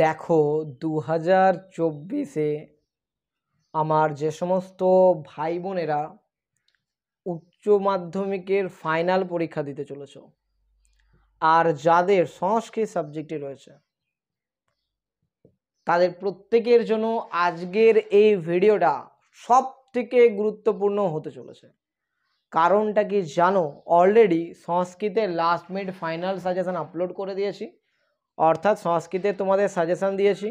দেখো দু হাজার চব্বিশে আমার যে সমস্ত ভাই বোনেরা উচ্চ মাধ্যমিকের ফাইনাল পরীক্ষা দিতে চলেছ আর যাদের সংস্কৃত সাবজেক্টে রয়েছে তাদের প্রত্যেকের জন্য আজকের এই ভিডিওটা সব থেকে গুরুত্বপূর্ণ হতে চলেছে কারণটা কি জানো অলরেডি সংস্কৃতের last minute final suggestion upload করে দিয়েছি অর্থাৎ সংস্কৃতে তোমাদের সাজেশন দিয়েছি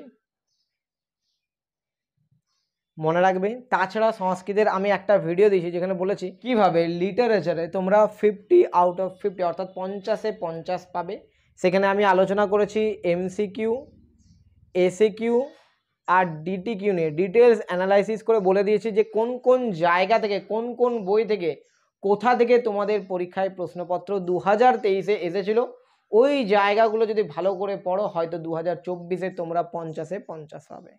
মনে রাখবে তাছাড়া সংস্কৃতের আমি একটা ভিডিও দিয়েছি যেখানে বলেছি কিভাবে লিটারেচারে তোমরা ফিফটি আউট অফ ফিফটি অর্থাৎ পঞ্চাশে পঞ্চাশ পাবে সেখানে আমি আলোচনা করেছি এমসিকিউ এসিকিউ আর ডিটি কিউ নিয়ে ডিটেলস অ্যানালাইসিস করে বলে দিয়েছি যে কোন কোন জায়গা থেকে কোন কোন বই থেকে কোথা থেকে তোমাদের পরীক্ষায় প্রশ্নপত্র দু হাজার তেইশে এসেছিলো ওই জায়গাগুলো যদি ভালো করে পড়ো হয়তো দু হাজার চব্বিশে তোমরা পঞ্চাশে পঞ্চাশ হবে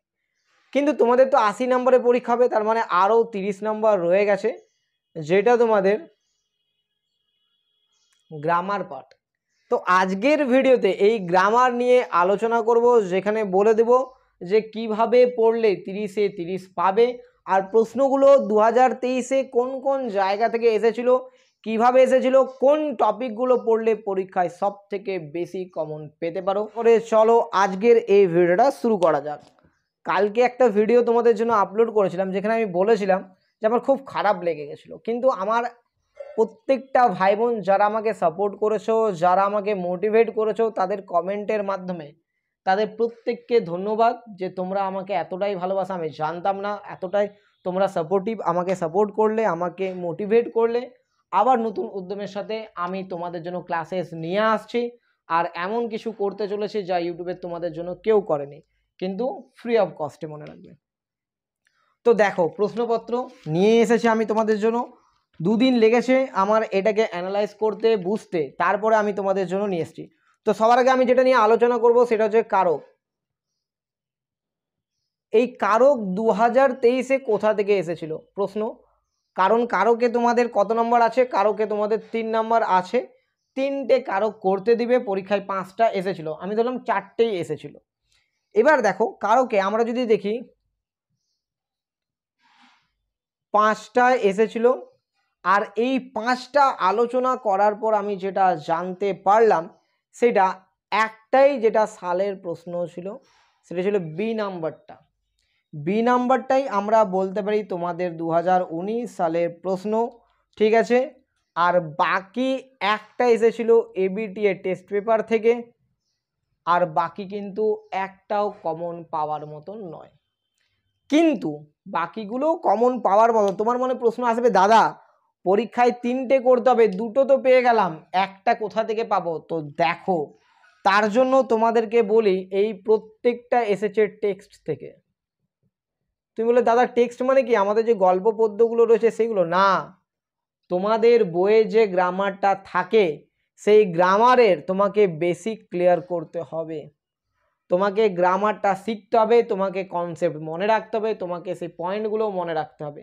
কিন্তু তোমাদের তো আশি নম্বরে পরীক্ষা হবে তার মানে আরও তিরিশ নম্বর রয়ে গেছে যেটা তোমাদের গ্রামার পার্ট তো আজকের ভিডিওতে এই গ্রামার নিয়ে আলোচনা করব যেখানে বলে দেব যে কিভাবে পড়লে তিরিশে তিরিশ পাবে আর প্রশ্নগুলো দু হাজার তেইশে কোন কোন জায়গা থেকে এসেছিল কিভাবে এসেছিল কোন টপিকগুলো পড়লে পরীক্ষায় সব থেকে বেশি কমন পেতে পারো করে চলো আজকের এই ভিডিওটা শুরু করা যাক কালকে একটা ভিডিও তোমাদের জন্য আপলোড করেছিলাম যেখানে আমি বলেছিলাম যে আমার খুব খারাপ লেগে গেছিলো কিন্তু আমার প্রত্যেকটা ভাই বোন যারা আমাকে সাপোর্ট করেছো যারা আমাকে মোটিভেট করেছো তাদের কমেন্টের মাধ্যমে তাদের প্রত্যেককে ধন্যবাদ যে তোমরা আমাকে এতটাই ভালোবাসা আমি জানতাম না এতটাই তোমরা সাপোর্টিভ আমাকে সাপোর্ট করলে আমাকে মোটিভেট করলে আবার নতুন উদ্যমের সাথে আমি তোমাদের জন্য ক্লাসেস নিয়ে আসছি আর এমন কিছু করতে চলেছে যা ইউটিউবে তোমাদের জন্য কেউ করেনি কিন্তু ফ্রি অফ কস্টে মনে রাখবে তো দেখো প্রশ্নপত্র নিয়ে এসেছি আমি তোমাদের জন্য দুদিন লেগেছে আমার এটাকে অ্যানালাইজ করতে বুঝতে তারপরে আমি তোমাদের জন্য নিয়ে এসেছি তো সবার আগে আমি যেটা নিয়ে আলোচনা করব সেটা হচ্ছে কারক এই কারক দু হাজার তেইশে কোথা থেকে এসেছিল প্রশ্ন কারণ কারোকে তোমাদের কত নম্বর আছে কারোকে তোমাদের তিন নম্বর আছে তিনটে কারো করতে দিবে পরীক্ষায় পাঁচটা এসেছিল আমি ধরলাম চারটেই এসেছিল এবার দেখো কারোকে আমরা যদি দেখি পাঁচটা এসেছিল আর এই পাঁচটা আলোচনা করার পর আমি যেটা জানতে পারলাম সেটা একটাই যেটা সালের প্রশ্ন ছিল সেটা ছিল বি নাম্বারটা বি নাম্বারটাই আমরা বলতে পারি তোমাদের দু সালের প্রশ্ন ঠিক আছে আর বাকি একটা এসেছিল এবিটিএ টেস্ট পেপার থেকে আর বাকি কিন্তু একটাও কমন পাওয়ার মতন নয় কিন্তু বাকিগুলো কমন পাওয়ার মতো তোমার মনে প্রশ্ন আসবে দাদা পরীক্ষায় তিনটে করতে হবে দুটো তো পেয়ে গেলাম একটা কোথা থেকে পাবো তো দেখো তার জন্য তোমাদেরকে বলি এই প্রত্যেকটা এসেছে টেক্সট থেকে তুমি বললে দাদা টেক্সট মানে কি আমাদের যে গল্প পদ্যগুলো রয়েছে সেগুলো না তোমাদের বইয়ে যে গ্রামারটা থাকে সেই গ্রামারের তোমাকে বেসিক ক্লিয়ার করতে হবে তোমাকে গ্রামারটা শিখতে হবে তোমাকে কনসেপ্ট মনে রাখতে হবে তোমাকে সেই পয়েন্টগুলো মনে রাখতে হবে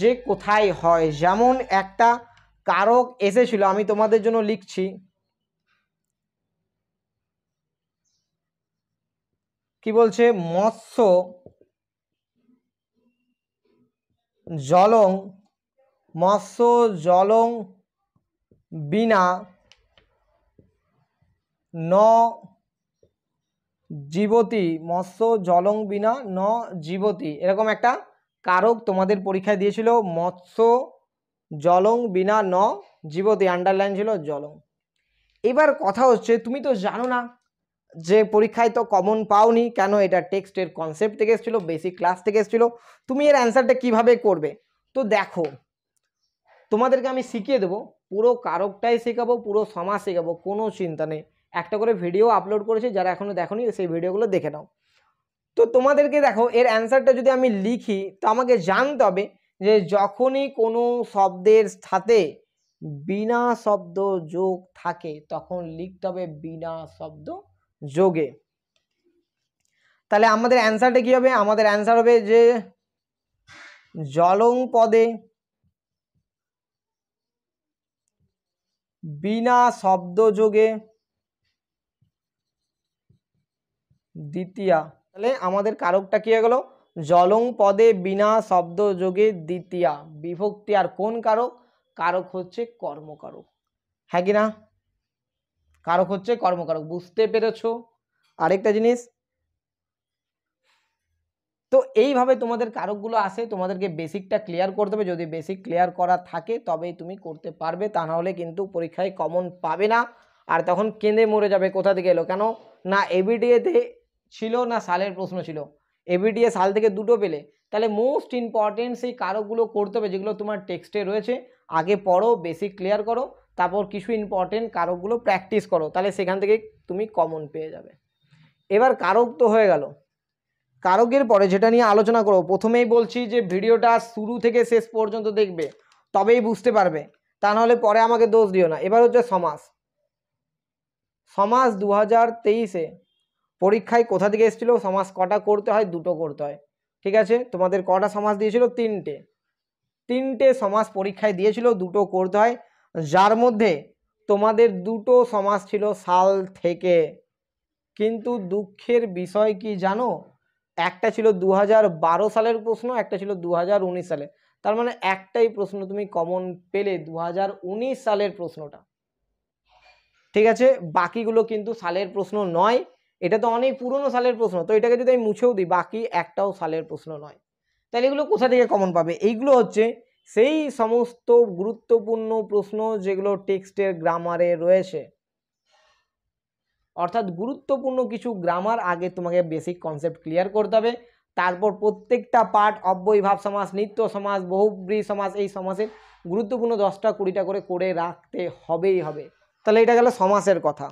যে কোথায় হয় যেমন একটা কারক এসেছিল আমি তোমাদের জন্য লিখছি কি বলছে মৎস্য জলং মৎস্য জলং বিনা ন জীবতী মৎস্য জলং বিনা ন জীবতী এরকম একটা কারক তোমাদের পরীক্ষায় দিয়েছিল মৎস্য জলং বিনা ন জীবতী আন্ডারলাইন ছিল জলং এবার কথা হচ্ছে তুমি তো জানো না যে পরীক্ষায় তো কমন পাওনি কেন এটা টেক্সটের কনসেপ্ট থেকে এসেছিলো বেসিক ক্লাস থেকে এসেছিলো তুমি এর অ্যান্সারটা কিভাবে করবে তো দেখো তোমাদেরকে আমি শিখিয়ে দেবো পুরো কারকটাই শেখাবো পুরো সমাজ শেখাবো কোনো চিন্তা নেই একটা করে ভিডিও আপলোড করেছি যারা এখনও নি সেই ভিডিওগুলো দেখে নাও তো তোমাদেরকে দেখো এর অ্যান্সারটা যদি আমি লিখি তো আমাকে জানতে হবে যে যখনই কোনো শব্দের সাথে বিনা শব্দ যোগ থাকে তখন লিখতে হবে বিনা শব্দ যোগে তাহলে আমাদের অ্যান্সারটা কী হবে আমাদের অ্যান্সার হবে যে জলং পদে বিনা শব্দযোগে দ্বিতীয়া তাহলে আমাদের কারকটা কী হয়ে গেল জলং পদে বিনা শব্দযোগে দ্বিতীয়া বিভক্তি আর কোন কারক কারক হচ্ছে কর্মকারক হ্যাঁ কি না কারক হচ্ছে কর্মকারক বুঝতে পেরেছ আরেকটা জিনিস তো এইভাবে তোমাদের কারকগুলো আসে তোমাদেরকে বেসিকটা ক্লিয়ার করতে হবে যদি বেসিক ক্লিয়ার করা থাকে তবেই তুমি করতে পারবে তা নাহলে কিন্তু পরীক্ষায় কমন পাবে না আর তখন কেঁদে মরে যাবে কোথা থেকে এলো কেন না এবিডিএতে ছিল না সালের প্রশ্ন ছিল এবিডিএ সাল থেকে দুটো পেলে তাহলে মোস্ট ইম্পর্টেন্ট সেই কারকগুলো করতে হবে যেগুলো তোমার টেক্সটে রয়েছে আগে পড়ো বেসিক ক্লিয়ার করো তারপর কিছু ইম্পর্টেন্ট কারকগুলো প্র্যাকটিস করো তাহলে সেখান থেকে তুমি কমন পেয়ে যাবে এবার কারক তো হয়ে গেল কারকের পরে যেটা নিয়ে আলোচনা করো প্রথমেই বলছি যে ভিডিওটা শুরু থেকে শেষ পর্যন্ত দেখবে তবেই বুঝতে পারবে তা নাহলে পরে আমাকে দোষ দিও না এবার হচ্ছে সমাজ সমাজ দু হাজার তেইশে পরীক্ষায় কোথা থেকে এসেছিলো সমাজ কটা করতে হয় দুটো করতে হয় ঠিক আছে তোমাদের কটা সমাজ দিয়েছিল তিনটে তিনটে সমাজ পরীক্ষায় দিয়েছিল দুটো করতে হয় যার মধ্যে তোমাদের দুটো সমাজ ছিল সাল থেকে কিন্তু দুঃখের বিষয় কি জানো একটা ছিল দু সালের প্রশ্ন একটা ছিল দু সালে তার মানে একটাই প্রশ্ন তুমি কমন পেলে দু সালের প্রশ্নটা ঠিক আছে বাকিগুলো কিন্তু সালের প্রশ্ন নয় এটা তো অনেক পুরনো সালের প্রশ্ন তো এটাকে যদি আমি মুছেও দিই বাকি একটাও সালের প্রশ্ন নয় তাহলে এগুলো কোথা থেকে কমন পাবে এইগুলো হচ্ছে সেই সমস্ত গুরুত্বপূর্ণ প্রশ্ন যেগুলো টেক্সটের গ্রামারে রয়েছে অর্থাৎ গুরুত্বপূর্ণ কিছু গ্রামার আগে তোমাকে বেসিক কনসেপ্ট ক্লিয়ার করতে হবে তারপর প্রত্যেকটা পার্ট অব্যয়ভাব সমাজ নিত্য সমাস বহুব্রী সমাজ এই সমাসের গুরুত্বপূর্ণ দশটা কুড়িটা করে করে রাখতে হবেই হবে তাহলে এটা গেল সমাসের কথা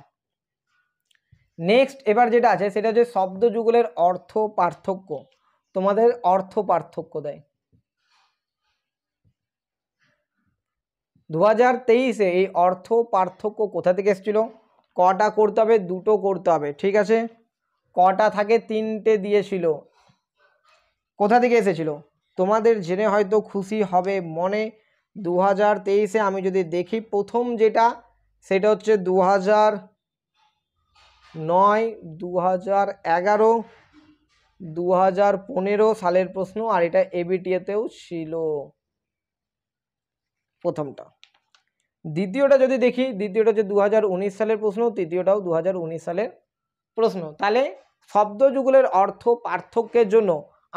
নেক্সট এবার যেটা আছে সেটা হচ্ছে শব্দ যুগলের অর্থ পার্থক্য তোমাদের অর্থ পার্থক্য দেয় দু হাজার তেইশে এই অর্থ পার্থক্য কোথা থেকে এসেছিলো কটা করতে হবে দুটো করতে হবে ঠিক আছে কটা থাকে তিনটে দিয়েছিল কোথা থেকে এসেছিল তোমাদের জেনে হয়তো খুশি হবে মনে দু হাজার তেইশে আমি যদি দেখি প্রথম যেটা সেটা হচ্ছে দু হাজার নয় দু হাজার এগারো দু হাজার পনেরো সালের প্রশ্ন আর এটা এবিটিএতেও e ছিল প্রথমটা দ্বিতীয়টা যদি দেখি দ্বিতীয়টা যে দু সালের প্রশ্ন তৃতীয়টাও দু সালের প্রশ্ন তাহলে শব্দযুগলের অর্থ পার্থক্যের জন্য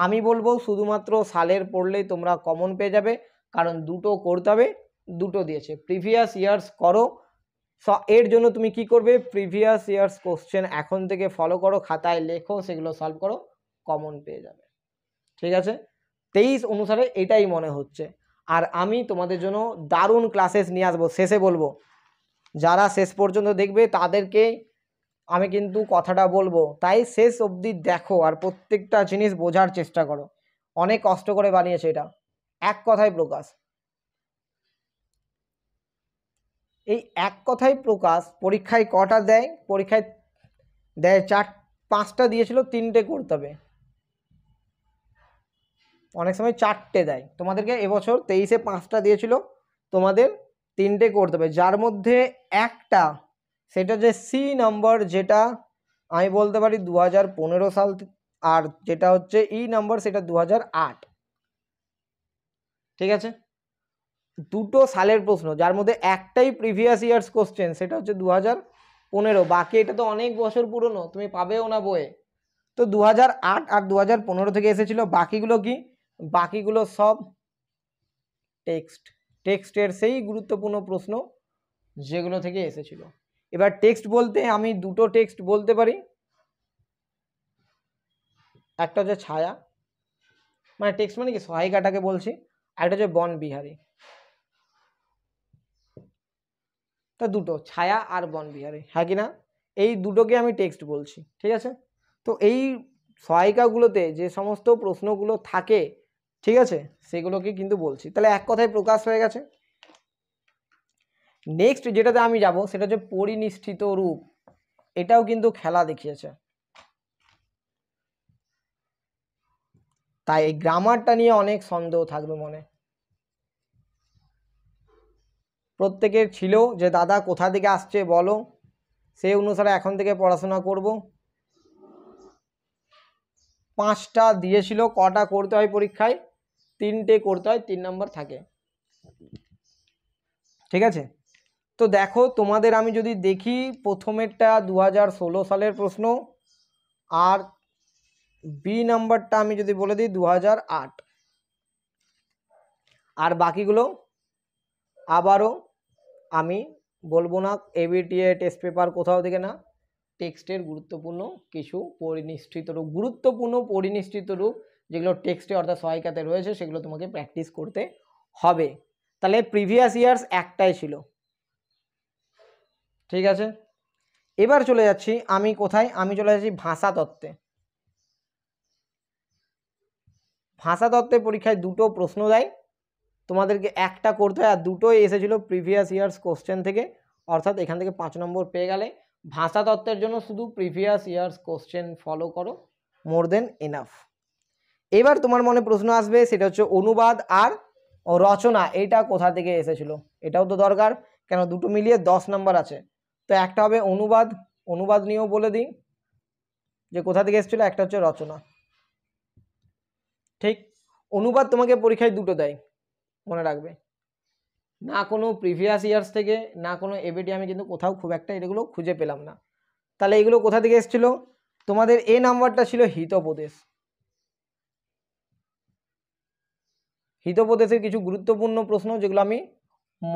আমি বলবো শুধুমাত্র সালের পড়লেই তোমরা কমন পেয়ে যাবে কারণ দুটো করতে হবে দুটো দিয়েছে প্রিভিয়াস ইয়ার্স করো এর জন্য তুমি কি করবে প্রিভিয়াস ইয়ার্স কোশ্চেন এখন থেকে ফলো করো খাতায় লেখো সেগুলো সলভ করো কমন পেয়ে যাবে ঠিক আছে তেইশ অনুসারে এটাই মনে হচ্ছে আর আমি তোমাদের জন্য দারুণ ক্লাসেস নিয়ে আসবো শেষে বলবো যারা শেষ পর্যন্ত দেখবে তাদেরকে আমি কিন্তু কথাটা বলবো তাই শেষ অবধি দেখো আর প্রত্যেকটা জিনিস বোঝার চেষ্টা করো অনেক কষ্ট করে বানিয়েছে এটা এক কথায় প্রকাশ এই এক কথাই প্রকাশ পরীক্ষায় কটা দেয় পরীক্ষায় দেয় চার পাঁচটা দিয়েছিল তিনটে করতে হবে অনেক সময় চারটে দেয় তোমাদেরকে এবছর তেইশে পাঁচটা দিয়েছিল তোমাদের তিনটে করতে হবে যার মধ্যে একটা সেটা যে সি নাম্বার যেটা আমি বলতে পারি দু সাল আর যেটা হচ্ছে ই e নাম্বার সেটা দু ঠিক আছে দুটো সালের প্রশ্ন যার মধ্যে একটাই প্রিভিয়াস ইয়ার্স কোশ্চেন সেটা হচ্ছে দু পনেরো বাকি এটা তো অনেক বছর পুরনো তুমি পাবেও না বইয়ে তো দু আর দু থেকে এসেছিলো বাকিগুলো কি বাকিগুলো সব টেক্সট টেক্সটের সেই গুরুত্বপূর্ণ প্রশ্ন যেগুলো থেকে এসেছিল এবার টেক্সট বলতে আমি দুটো টেক্সট বলতে পারি একটা হচ্ছে ছায়া মানে টেক্সট মানে কি সহায়িকাটাকে বলছি একটা হচ্ছে বন তা দুটো ছায়া আর বন হ্যাঁ কি না এই দুটোকে আমি টেক্সট বলছি ঠিক আছে তো এই সহায়িকাগুলোতে যে সমস্ত প্রশ্নগুলো থাকে ঠিক আছে সেগুলোকে কিন্তু বলছি তাহলে এক কথায় প্রকাশ হয়ে গেছে নেক্সট যেটাতে আমি যাব সেটা হচ্ছে পরিনিষ্ঠিত রূপ এটাও কিন্তু খেলা দেখিয়েছে তাই এই গ্রামারটা নিয়ে অনেক সন্দেহ থাকবে মনে প্রত্যেকের ছিল যে দাদা কোথা থেকে আসছে বলো সেই অনুসারে এখন থেকে পড়াশোনা করব পাঁচটা দিয়েছিল কটা করতে হয় পরীক্ষায় তিনটে করতে হয় তিন নম্বর থাকে ঠিক আছে তো দেখো তোমাদের আমি যদি দেখি প্রথমেরটা দু ষোলো সালের প্রশ্ন আর বি নাম্বারটা আমি যদি বলে দিই দু আর বাকিগুলো আবারও আমি বলবো না এবিটিএ টেস্ট পেপার কোথাও থেকে না টেক্সটের গুরুত্বপূর্ণ কিছু পরিনিষ্ঠিত রূপ গুরুত্বপূর্ণ পরিনিষ্ঠিত রূপ যেগুলো টেক্সটে অর্থাৎ সহায়িকাতে রয়েছে সেগুলো তোমাকে প্র্যাকটিস করতে হবে তাহলে প্রিভিয়াস ইয়ার্স একটাই ছিল ঠিক আছে এবার চলে যাচ্ছি আমি কোথায় আমি চলে যাচ্ছি ভাষা তত্ত্বে ভাষা পরীক্ষায় দুটো প্রশ্ন দেয় তোমাদেরকে একটা করতে হয় আর দুটোই এসেছিল প্রিভিয়াস ইয়ার্স কোশ্চেন থেকে অর্থাৎ এখান থেকে পাঁচ নম্বর পেয়ে গেলে ভাষাতত্ত্বের জন্য শুধু প্রিভিয়াস ইয়ার্স কোশ্চেন ফলো করো মোর দেন এনাফ এবার তোমার মনে প্রশ্ন আসবে সেটা হচ্ছে অনুবাদ আর রচনা এটা কোথা থেকে এসেছিল এটাও তো দরকার কেন দুটো মিলিয়ে দশ নাম্বার আছে তো একটা হবে অনুবাদ অনুবাদ নিয়েও বলে দিই যে কোথা থেকে এসেছিলো একটা হচ্ছে রচনা ঠিক অনুবাদ তোমাকে পরীক্ষায় দুটো দেয় মনে রাখবে না কোনো প্রিভিয়াস ইয়ার্স থেকে না কোনো এবিটি আমি কিন্তু কোথাও খুব একটা এগুলো খুঁজে পেলাম না তাহলে এগুলো কোথা থেকে এসেছিলো তোমাদের এ নাম্বারটা ছিল হিতোপদেশ হিতোপদেশের কিছু গুরুত্বপূর্ণ প্রশ্ন যেগুলো আমি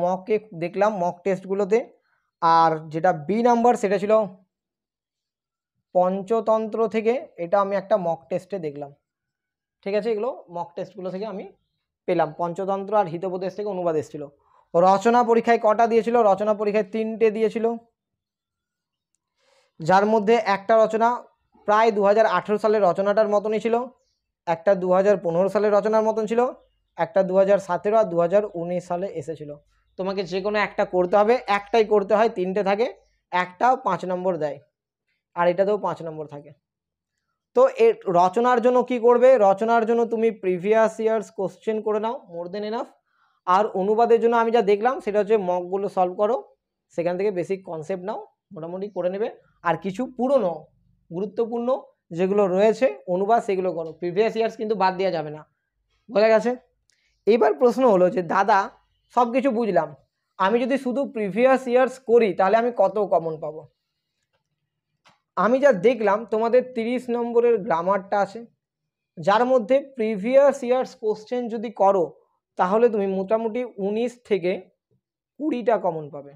মকে দেখলাম মক টেস্টগুলোতে আর যেটা বি নাম্বার সেটা ছিল পঞ্চতন্ত্র থেকে এটা আমি একটা মক টেস্টে দেখলাম ঠিক আছে এগুলো মক টেস্টগুলো থেকে আমি পেলাম পঞ্চতন্ত্র আর হিতোপদেশ থেকে অনুবাদ এসেছিলো রচনা পরীক্ষায় কটা দিয়েছিল রচনা পরীক্ষায় তিনটে দিয়েছিল যার মধ্যে একটা রচনা প্রায় দু সালের রচনাটার মতনই ছিল একটা দু সালের রচনার মতন ছিল একটা দু হাজার সতেরো আর দু হাজার উনিশ সালে এসেছিলো তোমাকে যে কোনো একটা করতে হবে একটাই করতে হয় তিনটে থাকে একটাও পাঁচ নম্বর দেয় আর এটাতেও পাঁচ নম্বর থাকে তো এ রচনার জন্য কি করবে রচনার জন্য তুমি প্রিভিয়াস ইয়ার্স কোশ্চেন করে নাও মোর দেন এনাফ আর অনুবাদের জন্য আমি যা দেখলাম সেটা হচ্ছে মকগুলো সলভ করো সেখান থেকে বেসিক কনসেপ্ট নাও মোটামুটি করে নেবে আর কিছু পুরনো গুরুত্বপূর্ণ যেগুলো রয়েছে অনুবাদ সেগুলো করো প্রিভিয়াস ইয়ার্স কিন্তু বাদ দেওয়া যাবে না বোঝা গেছে এইবার প্রশ্ন হলো যে দাদা সব কিছু বুঝলাম আমি যদি শুধু প্রিভিয়াস ইয়ার্স করি তাহলে আমি কত কমন পাবো আমি যা দেখলাম তোমাদের 30 নম্বরের গ্রামারটা আছে যার মধ্যে প্রিভিয়াস ইয়ার্স কোশ্চেন যদি করো তাহলে তুমি মোটামুটি ১৯ থেকে কুড়িটা কমন পাবে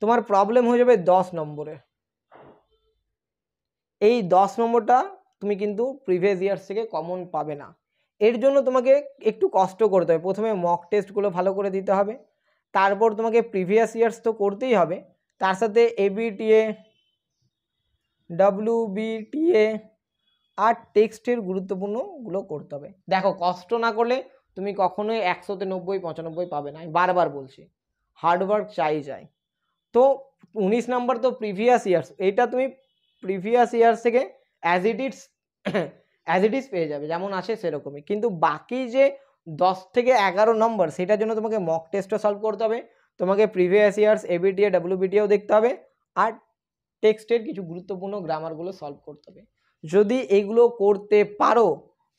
তোমার প্রবলেম হয়ে যাবে দশ নম্বরে এই দশ নম্বরটা তুমি কিন্তু প্রিভিয়াস ইয়ার্স থেকে কমন পাবে না এর জন্য তোমাকে একটু কষ্ট করতে হবে প্রথমে মক টেস্টগুলো ভালো করে দিতে হবে তারপর তোমাকে প্রিভিয়াস ইয়ার্স তো করতেই হবে তার সাথে এবিটিএ ডাব্লিউ বিটিএ আর টেক্সটের গুরুত্বপূর্ণগুলো করতে হবে দেখো কষ্ট না করলে তুমি কখনোই একশোতে নব্বই পঁচানব্বই পাবে না আমি বারবার বলছি হার্ডওয়ার্ক চাই চাই তো উনিশ নাম্বার তো প্রিভিয়াস ইয়ার্স এটা তুমি প্রিভিয়াস ইয়ার্স থেকে as it its as it is পেয়ে যাবে যেমন আছে সেরকমই কিন্তু বাকি যে দশ থেকে এগারো নম্বর সেটার জন্য তোমাকে মক টেস্টও সলভ করতে হবে তোমাকে প্রিভিয়াস ইয়ার্স এবিটিএ ডাব্লিউবিটিও দেখতে হবে আর টেক্সটের কিছু গুরুত্বপূর্ণ গ্রামারগুলো সলভ করতে হবে যদি এগুলো করতে পারো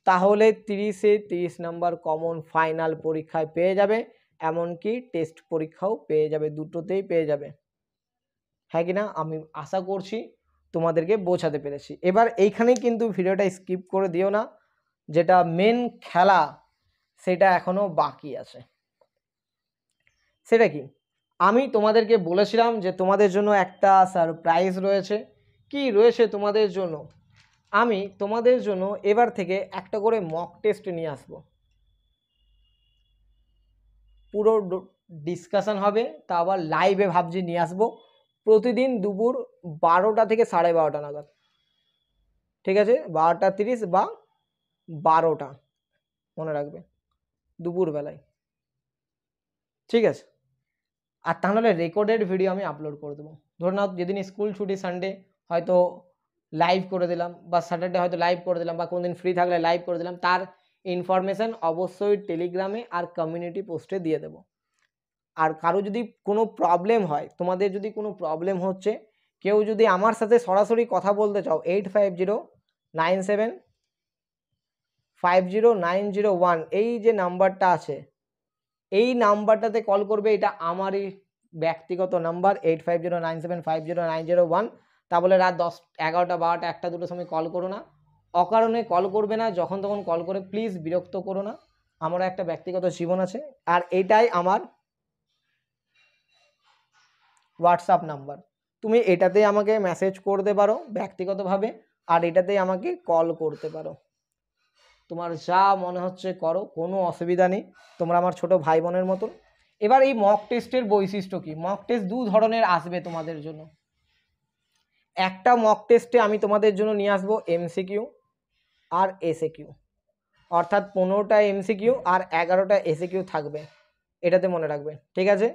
তাহলে তিরিশে তিরিশ নাম্বার কমন ফাইনাল পরীক্ষায় পেয়ে যাবে এমনকি টেস্ট পরীক্ষাও পেয়ে যাবে দুটোতেই পেয়ে যাবে হ্যাঁ কি না আমি আশা করছি তোমাদেরকে বোঝাতে পেরেছি এবার এইখানেই কিন্তু ভিডিওটা স্কিপ করে দিও না যেটা মেন খেলা সেটা এখনও বাকি আছে সেটা কি আমি তোমাদেরকে বলেছিলাম যে তোমাদের জন্য একটা সারপ্রাইজ রয়েছে কি রয়েছে তোমাদের জন্য আমি তোমাদের জন্য এবার থেকে একটা করে মক টেস্ট নিয়ে আসব পুরো ডিসকাশন হবে তা আবার লাইভে ভাবছি নিয়ে আসবো প্রতিদিন দুপুর বারোটা থেকে সাড়ে বারোটা নাগাদ ঠিক আছে বারোটা তিরিশ বা বারোটা মনে রাখবে দুপুরবেলায় ঠিক আছে আর তাহলে রেকর্ডেড ভিডিও আমি আপলোড করে দেবো ধরে নাও যেদিন স্কুল ছুটি সানডে হয়তো লাইভ করে দিলাম বা স্যাটারডে হয়তো লাইভ করে দিলাম বা কোনো দিন ফ্রি থাকলে লাইভ করে দিলাম তার ইনফরমেশান অবশ্যই টেলিগ্রামে আর কমিউনিটি পোস্টে দিয়ে দেবো আর কারো যদি কোনো প্রবলেম হয় তোমাদের যদি কোনো প্রবলেম হচ্ছে কেউ যদি আমার সাথে সরাসরি কথা বলতে চাও eight five zero nine seven five zero nine zero one এই যে নাম্বারটা আছে এই নাম্বারটাতে কল করবে এটা আমারই ব্যক্তিগত number eight five zero nine seven five zero nine zero one তা বলে রাত দশ এগারোটা বারোটা একটা দুটোর সময় কল করো না অকারণে কল করবে না যখন তখন কল করে প্লিজ বিরক্ত করো না আমারও একটা ব্যক্তিগত জীবন আছে আর এটাই আমার হোয়াটসঅ্যাপ নাম্বার তুমি এটাতেই আমাকে মেসেজ করতে পারো ব্যক্তিগতভাবে আর এটাতেই আমাকে কল করতে পারো তোমার যা মনে হচ্ছে করো কোনো অসুবিধা নেই তোমরা আমার ছোট ভাই বোনের মতন এবার এই মক টেস্টের বৈশিষ্ট্য কি মক টেস্ট দু ধরনের আসবে তোমাদের জন্য একটা মক টেস্টে আমি তোমাদের জন্য নিয়ে আসবো এমসিকিউ আর এসএ কিউ অর্থাৎ পনেরোটা এমসিকিউ আর এগারোটা এসএ কিউ থাকবে এটাতে মনে রাখবে ঠিক আছে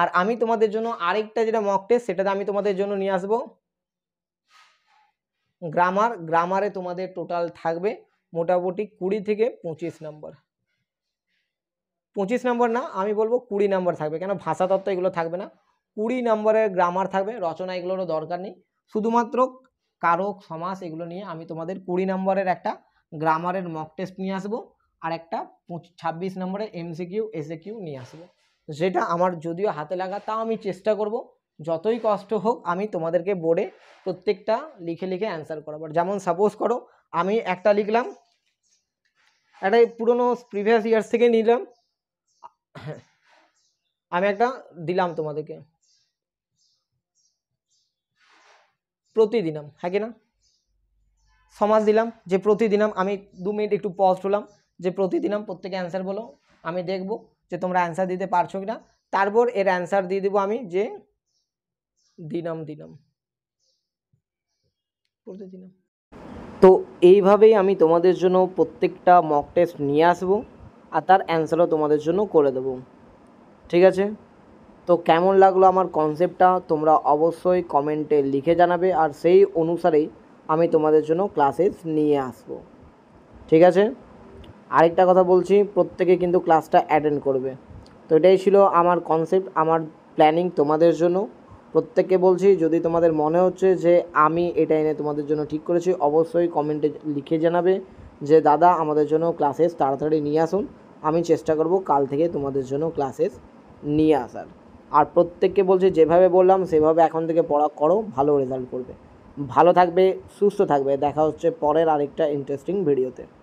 আর আমি তোমাদের জন্য আরেকটা যেটা মক টেস্ট সেটাতে আমি তোমাদের জন্য নিয়ে আসবো গ্রামার গ্রামারে তোমাদের টোটাল থাকবে মোটামুটি কুড়ি থেকে পঁচিশ নম্বর পঁচিশ নম্বর না আমি বলবো কুড়ি নম্বর থাকবে কেন ভাষাতত্ত্ব এগুলো থাকবে না কুড়ি নম্বরের গ্রামার থাকবে রচনা এগুলোরও দরকার নেই শুধুমাত্র কারক সমাস এগুলো নিয়ে আমি তোমাদের কুড়ি নম্বরের একটা গ্রামারের মক টেস্ট নিয়ে আসবো আর একটা ছাব্বিশ নম্বরের এমসিকিউ কিউ নিয়ে আসবো যেটা আমার যদিও হাতে লাগা তা আমি চেষ্টা করব যতই কষ্ট হোক আমি তোমাদেরকে বোর্ডে প্রত্যেকটা লিখে লিখে অ্যান্সার করাবার যেমন সাপোজ করো আমি একটা লিখলাম একটা পুরনো প্রিভিয়াস ইয়ার্স থেকে নিলাম আমি একটা দিলাম তোমাদেরকে প্রতিদিনাম হ্যাঁ কি না সমাজ দিলাম যে প্রতিদিনাম আমি দু মিনিট একটু পজ হলাম যে প্রতিদিনাম প্রত্যেকে অ্যান্সার বলো আমি দেখব যে তোমরা অ্যান্সার দিতে পারছো কি না তারপর এর অ্যান্সার দিয়ে দেবো আমি যে দিনাম দিনাম তো এইভাবেই আমি তোমাদের জন্য প্রত্যেকটা মক টেস্ট নিয়ে আসবো আর তার অ্যান্সারও তোমাদের জন্য করে দেবো ঠিক আছে তো কেমন লাগলো আমার কনসেপ্টটা তোমরা অবশ্যই কমেন্টে লিখে জানাবে আর সেই অনুসারেই আমি তোমাদের জন্য ক্লাসেস নিয়ে আসবো ঠিক আছে আরেকটা কথা বলছি প্রত্যেকে কিন্তু ক্লাসটা অ্যাটেন্ড করবে তো এটাই ছিল আমার কনসেপ্ট আমার প্ল্যানিং তোমাদের জন্য প্রত্যেককে বলছি যদি তোমাদের মনে হচ্ছে যে আমি এটা এনে তোমাদের জন্য ঠিক করেছি অবশ্যই কমেন্টে লিখে জানাবে যে দাদা আমাদের জন্য ক্লাসেস তাড়াতাড়ি নিয়ে আসুন আমি চেষ্টা করব কাল থেকে তোমাদের জন্য ক্লাসেস নিয়ে আসার আর প্রত্যেককে বলছি যেভাবে বললাম সেভাবে এখন থেকে পড়া করো ভালো রেজাল্ট করবে ভালো থাকবে সুস্থ থাকবে দেখা হচ্ছে পরের আরেকটা ইন্টারেস্টিং ভিডিওতে